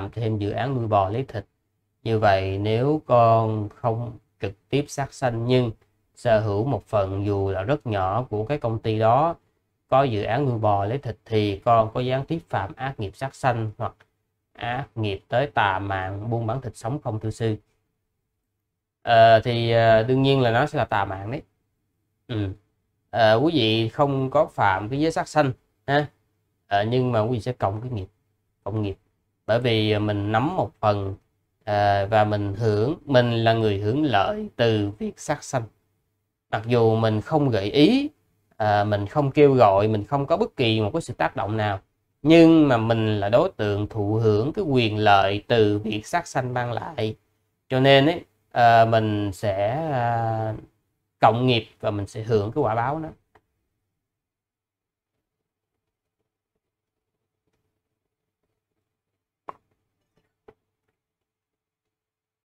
làm thêm dự án nuôi bò lấy thịt. Như vậy nếu con không trực tiếp sát sanh nhưng sở hữu một phần dù là rất nhỏ của cái công ty đó có dự án nuôi bò lấy thịt thì con có gián tiếp phạm ác nghiệp sát sanh hoặc ác nghiệp tới tà mạng buôn bán thịt sống không thưa sư à, thì ờ, đương nhiên là nó sẽ là tà mạng đấy ừ. à, quý vị không có phạm cái giới sát sanh ha à, nhưng mà quý vị sẽ cộng cái nghiệp cộng nghiệp bởi vì à, mình nắm một phần à, và mình hưởng mình là người hưởng lợi từ việc sát sanh mặc dù mình không gợi ý à, mình không kêu gọi mình không có bất kỳ một cái sự tác động nào nhưng mà mình là đối tượng thụ hưởng cái quyền lợi từ việc sát sanh mang lại cho nên ấy, à, mình sẽ à, cộng nghiệp và mình sẽ hưởng cái quả báo đó